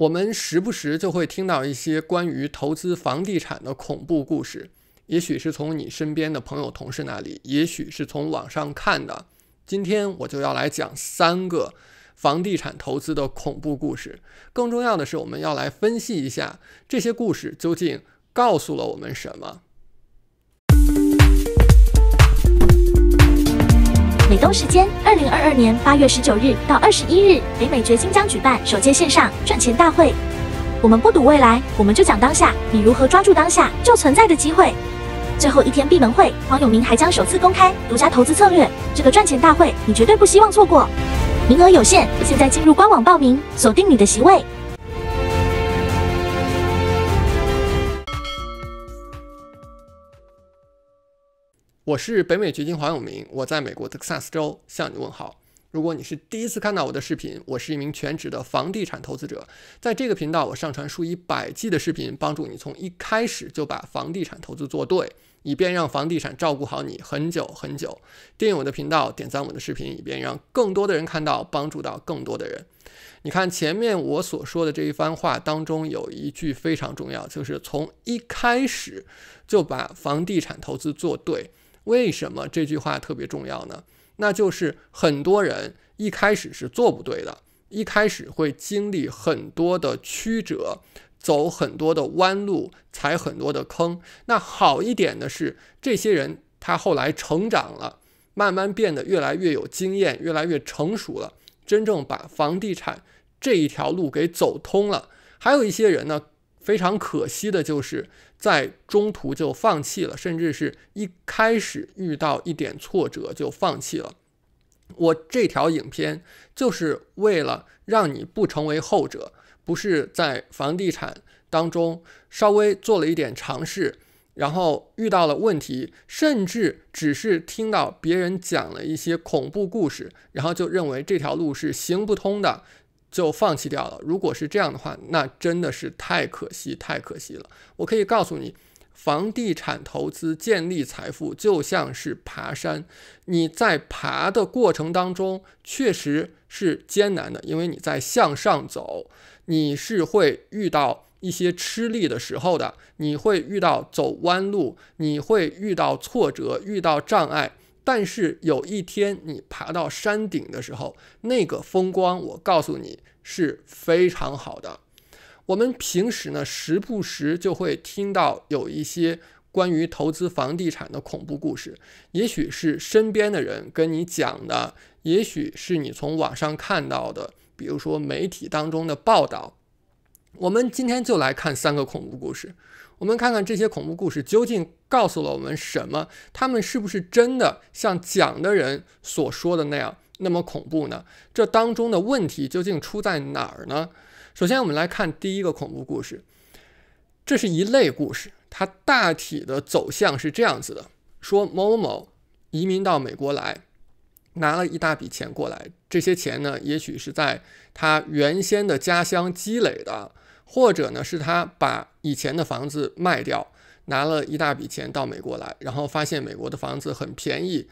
我们时不时就会听到一些关于投资房地产的恐怖故事，也许是从你身边的朋友、同事那里，也许是从网上看的。今天我就要来讲三个房地产投资的恐怖故事。更重要的是，我们要来分析一下这些故事究竟告诉了我们什么。美东时间二零二二年八月十九日到二十一日，北美掘金将举办首届线上赚钱大会。我们不赌未来，我们就讲当下，你如何抓住当下就存在的机会。最后一天闭门会，黄永明还将首次公开独家投资策略。这个赚钱大会你绝对不希望错过，名额有限，现在进入官网报名，锁定你的席位。我是北美掘金黄永明，我在美国德克萨斯州向你问好。如果你是第一次看到我的视频，我是一名全职的房地产投资者。在这个频道，我上传数以百计的视频，帮助你从一开始就把房地产投资做对，以便让房地产照顾好你很久很久。订阅我的频道，点赞我的视频，以便让更多的人看到，帮助到更多的人。你看前面我所说的这一番话当中有一句非常重要，就是从一开始就把房地产投资做对。为什么这句话特别重要呢？那就是很多人一开始是做不对的，一开始会经历很多的曲折，走很多的弯路，踩很多的坑。那好一点的是，这些人他后来成长了，慢慢变得越来越有经验，越来越成熟了，真正把房地产这一条路给走通了。还有一些人呢，非常可惜的就是。在中途就放弃了，甚至是一开始遇到一点挫折就放弃了。我这条影片就是为了让你不成为后者，不是在房地产当中稍微做了一点尝试，然后遇到了问题，甚至只是听到别人讲了一些恐怖故事，然后就认为这条路是行不通的。就放弃掉了。如果是这样的话，那真的是太可惜，太可惜了。我可以告诉你，房地产投资建立财富就像是爬山，你在爬的过程当中确实是艰难的，因为你在向上走，你是会遇到一些吃力的时候的，你会遇到走弯路，你会遇到挫折，遇到障碍。但是有一天你爬到山顶的时候，那个风光，我告诉你是非常好的。我们平时呢，时不时就会听到有一些关于投资房地产的恐怖故事，也许是身边的人跟你讲的，也许是你从网上看到的，比如说媒体当中的报道。我们今天就来看三个恐怖故事，我们看看这些恐怖故事究竟告诉了我们什么？他们是不是真的像讲的人所说的那样那么恐怖呢？这当中的问题究竟出在哪儿呢？首先，我们来看第一个恐怖故事，这是一类故事，它大体的走向是这样子的：说某某某移民到美国来，拿了一大笔钱过来，这些钱呢，也许是在他原先的家乡积累的。或者呢，是他把以前的房子卖掉，拿了一大笔钱到美国来，然后发现美国的房子很便宜，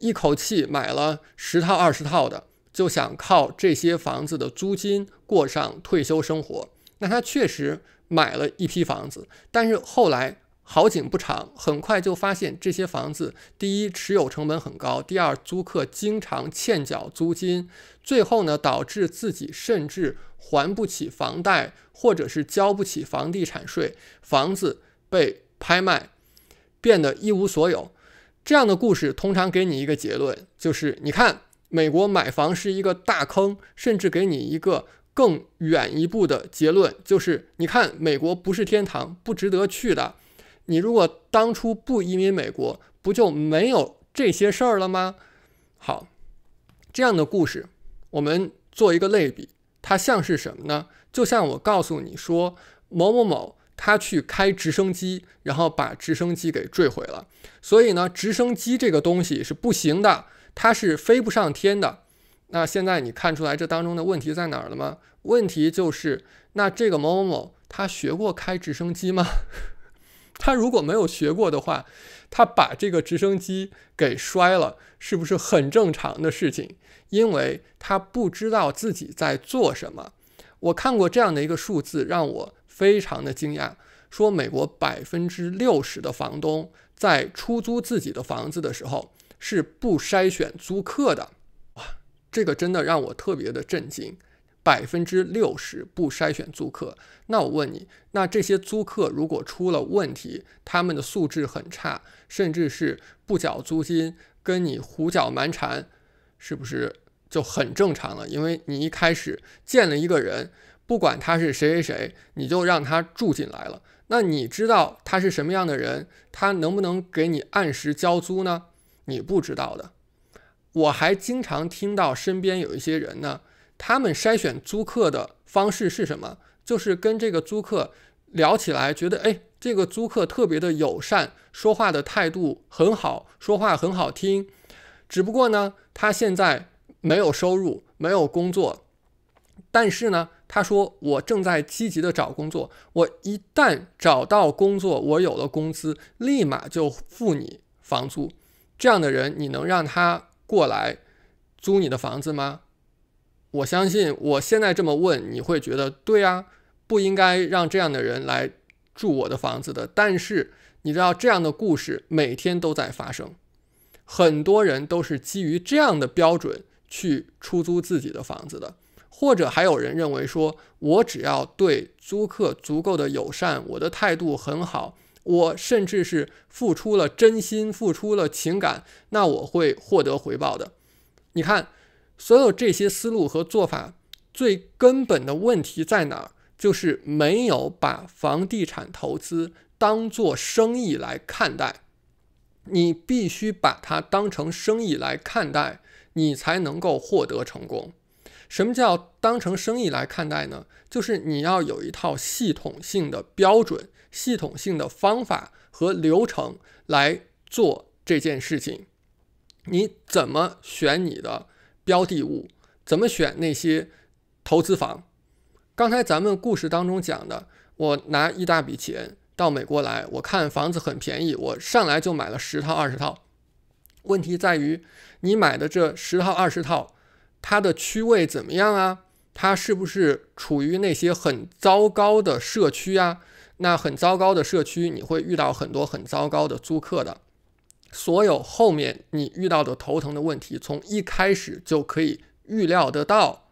一口气买了十套二十套的，就想靠这些房子的租金过上退休生活。那他确实买了一批房子，但是后来。好景不长，很快就发现这些房子，第一持有成本很高，第二租客经常欠缴租金，最后呢导致自己甚至还不起房贷，或者是交不起房地产税，房子被拍卖，变得一无所有。这样的故事通常给你一个结论，就是你看美国买房是一个大坑，甚至给你一个更远一步的结论，就是你看美国不是天堂，不值得去的。你如果当初不移民美国，不就没有这些事儿了吗？好，这样的故事，我们做一个类比，它像是什么呢？就像我告诉你说某某某他去开直升机，然后把直升机给坠毁了。所以呢，直升机这个东西是不行的，它是飞不上天的。那现在你看出来这当中的问题在哪儿了吗？问题就是，那这个某某某他学过开直升机吗？他如果没有学过的话，他把这个直升机给摔了，是不是很正常的事情？因为他不知道自己在做什么。我看过这样的一个数字，让我非常的惊讶，说美国百分之六十的房东在出租自己的房子的时候是不筛选租客的。哇，这个真的让我特别的震惊。百分之六十不筛选租客，那我问你，那这些租客如果出了问题，他们的素质很差，甚至是不缴租金，跟你胡搅蛮缠，是不是就很正常了？因为你一开始见了一个人，不管他是谁谁谁，你就让他住进来了。那你知道他是什么样的人，他能不能给你按时交租呢？你不知道的。我还经常听到身边有一些人呢。他们筛选租客的方式是什么？就是跟这个租客聊起来，觉得哎，这个租客特别的友善，说话的态度很好，说话很好听。只不过呢，他现在没有收入，没有工作。但是呢，他说我正在积极的找工作，我一旦找到工作，我有了工资，立马就付你房租。这样的人，你能让他过来租你的房子吗？我相信我现在这么问，你会觉得对啊，不应该让这样的人来住我的房子的。但是你知道，这样的故事每天都在发生，很多人都是基于这样的标准去出租自己的房子的，或者还有人认为说，我只要对租客足够的友善，我的态度很好，我甚至是付出了真心，付出了情感，那我会获得回报的。你看。所有这些思路和做法，最根本的问题在哪儿？就是没有把房地产投资当做生意来看待。你必须把它当成生意来看待，你才能够获得成功。什么叫当成生意来看待呢？就是你要有一套系统性的标准、系统性的方法和流程来做这件事情。你怎么选你的？标的物怎么选？那些投资房，刚才咱们故事当中讲的，我拿一大笔钱到美国来，我看房子很便宜，我上来就买了十套、二十套。问题在于，你买的这十套、二十套，它的区位怎么样啊？它是不是处于那些很糟糕的社区啊？那很糟糕的社区，你会遇到很多很糟糕的租客的。所有后面你遇到的头疼的问题，从一开始就可以预料得到。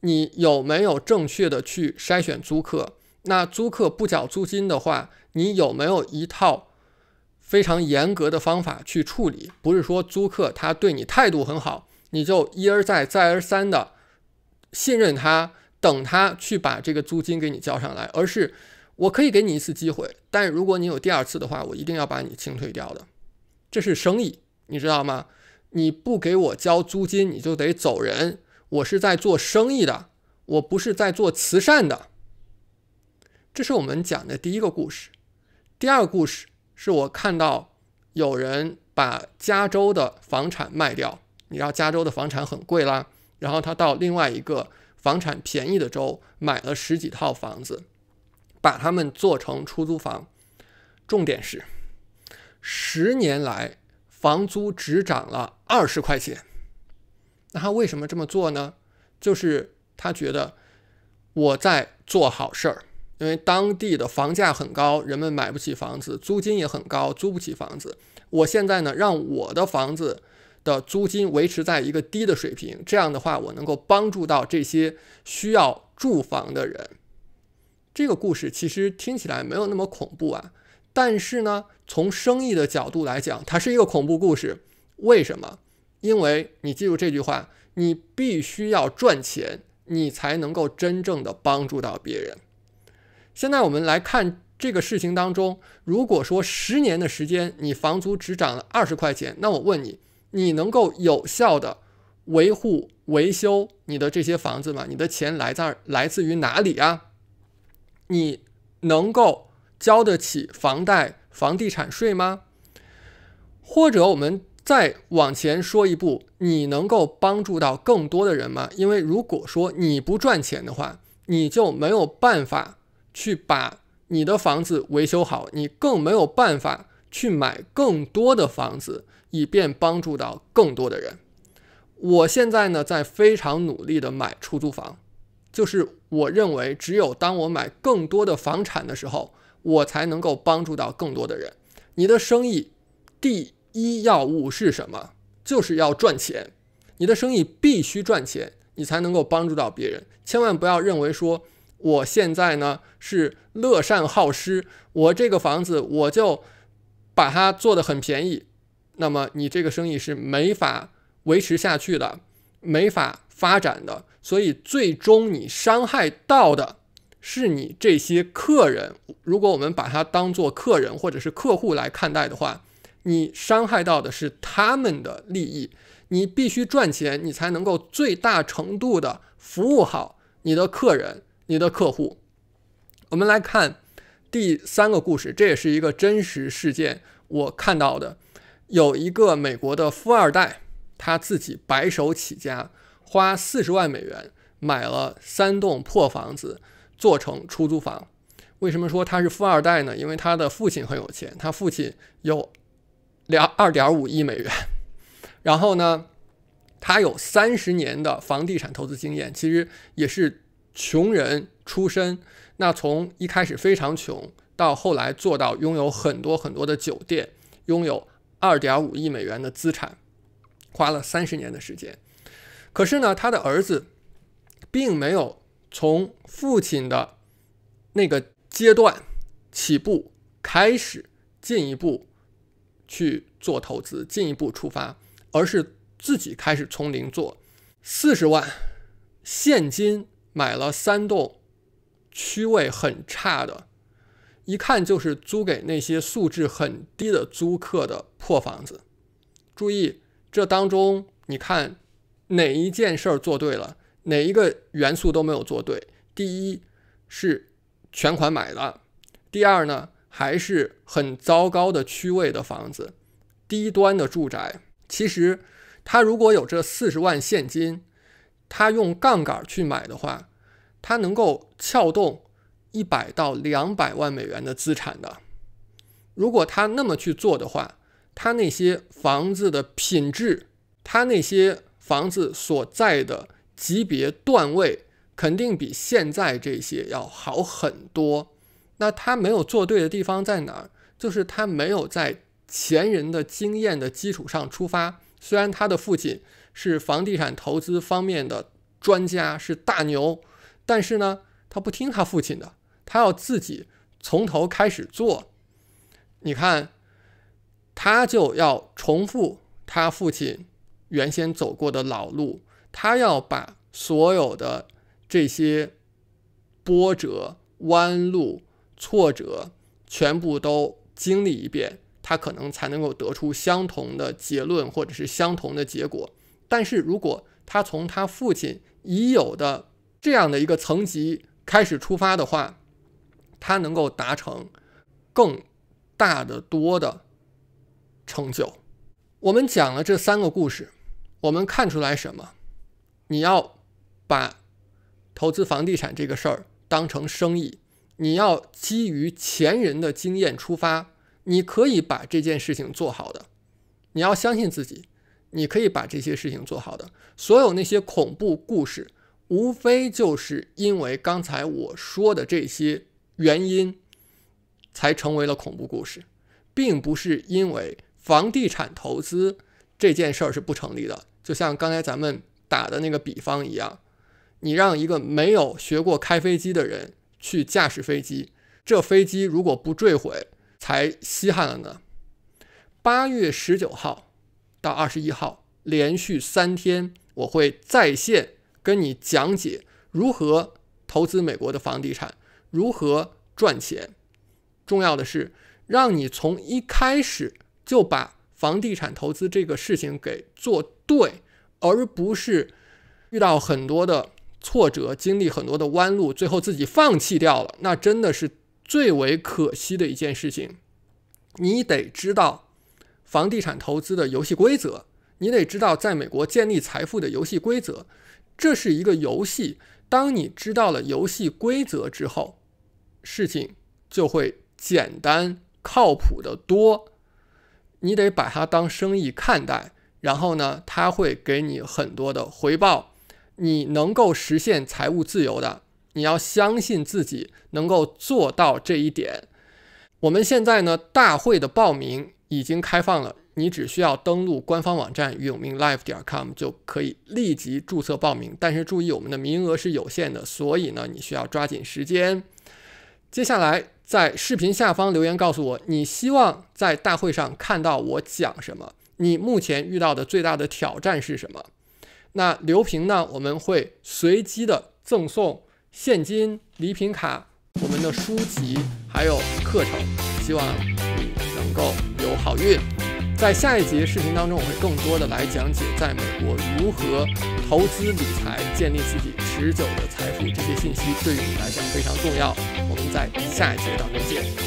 你有没有正确的去筛选租客？那租客不缴租金的话，你有没有一套非常严格的方法去处理？不是说租客他对你态度很好，你就一而再、再而三的信任他，等他去把这个租金给你交上来，而是我可以给你一次机会，但如果你有第二次的话，我一定要把你清退掉的。这是生意，你知道吗？你不给我交租金，你就得走人。我是在做生意的，我不是在做慈善的。这是我们讲的第一个故事。第二个故事是我看到有人把加州的房产卖掉，你知道加州的房产很贵啦，然后他到另外一个房产便宜的州买了十几套房子，把他们做成出租房。重点是。十年来，房租只涨了二十块钱。那他为什么这么做呢？就是他觉得我在做好事儿，因为当地的房价很高，人们买不起房子，租金也很高，租不起房子。我现在呢，让我的房子的租金维持在一个低的水平，这样的话，我能够帮助到这些需要住房的人。这个故事其实听起来没有那么恐怖啊。但是呢，从生意的角度来讲，它是一个恐怖故事。为什么？因为你记住这句话：你必须要赚钱，你才能够真正的帮助到别人。现在我们来看这个事情当中，如果说十年的时间，你房租只涨了二十块钱，那我问你，你能够有效的维护、维修你的这些房子吗？你的钱来自来自于哪里啊？你能够？交得起房贷、房地产税吗？或者我们再往前说一步，你能够帮助到更多的人吗？因为如果说你不赚钱的话，你就没有办法去把你的房子维修好，你更没有办法去买更多的房子，以便帮助到更多的人。我现在呢，在非常努力的买出租房，就是我认为只有当我买更多的房产的时候。我才能够帮助到更多的人。你的生意第一要务是什么？就是要赚钱。你的生意必须赚钱，你才能够帮助到别人。千万不要认为说我现在呢是乐善好施，我这个房子我就把它做得很便宜，那么你这个生意是没法维持下去的，没法发展的。所以最终你伤害到的。是你这些客人，如果我们把它当做客人或者是客户来看待的话，你伤害到的是他们的利益。你必须赚钱，你才能够最大程度的服务好你的客人、你的客户。我们来看第三个故事，这也是一个真实事件，我看到的，有一个美国的富二代，他自己白手起家，花四十万美元买了三栋破房子。做成出租房，为什么说他是富二代呢？因为他的父亲很有钱，他父亲有两二点五亿美元。然后呢，他有三十年的房地产投资经验，其实也是穷人出身。那从一开始非常穷，到后来做到拥有很多很多的酒店，拥有二点五亿美元的资产，花了三十年的时间。可是呢，他的儿子并没有。从父亲的那个阶段起步，开始进一步去做投资，进一步出发，而是自己开始从零做，四十万现金买了三栋区位很差的，一看就是租给那些素质很低的租客的破房子。注意这当中，你看哪一件事儿做对了？哪一个元素都没有做对。第一是全款买的，第二呢还是很糟糕的区位的房子，低端的住宅。其实他如果有这四十万现金，他用杠杆去买的话，他能够撬动一百到两百万美元的资产的。如果他那么去做的话，他那些房子的品质，他那些房子所在的。级别段位肯定比现在这些要好很多。那他没有做对的地方在哪儿？就是他没有在前人的经验的基础上出发。虽然他的父亲是房地产投资方面的专家，是大牛，但是呢，他不听他父亲的，他要自己从头开始做。你看，他就要重复他父亲原先走过的老路。他要把所有的这些波折、弯路、挫折全部都经历一遍，他可能才能够得出相同的结论或者是相同的结果。但是如果他从他父亲已有的这样的一个层级开始出发的话，他能够达成更大的多的成就。我们讲了这三个故事，我们看出来什么？你要把投资房地产这个事儿当成生意，你要基于前人的经验出发，你可以把这件事情做好的。你要相信自己，你可以把这些事情做好的。所有那些恐怖故事，无非就是因为刚才我说的这些原因，才成为了恐怖故事，并不是因为房地产投资这件事儿是不成立的。就像刚才咱们。打的那个比方一样，你让一个没有学过开飞机的人去驾驶飞机，这飞机如果不坠毁才稀罕了呢。八月十九号到二十一号，连续三天，我会在线跟你讲解如何投资美国的房地产，如何赚钱。重要的是，让你从一开始就把房地产投资这个事情给做对。而不是遇到很多的挫折，经历很多的弯路，最后自己放弃掉了，那真的是最为可惜的一件事情。你得知道房地产投资的游戏规则，你得知道在美国建立财富的游戏规则。这是一个游戏，当你知道了游戏规则之后，事情就会简单、靠谱的多。你得把它当生意看待。然后呢，他会给你很多的回报，你能够实现财务自由的，你要相信自己能够做到这一点。我们现在呢，大会的报名已经开放了，你只需要登录官方网站永明 life.com 就可以立即注册报名。但是注意，我们的名额是有限的，所以呢，你需要抓紧时间。接下来在视频下方留言告诉我，你希望在大会上看到我讲什么。你目前遇到的最大的挑战是什么？那刘平呢？我们会随机的赠送现金、礼品卡、我们的书籍还有课程，希望你能够有好运。在下一节视频当中，我会更多的来讲解在美国如何投资理财、建立自己持久的财富，这些信息对于你来讲非常重要。我们在下一节当中见。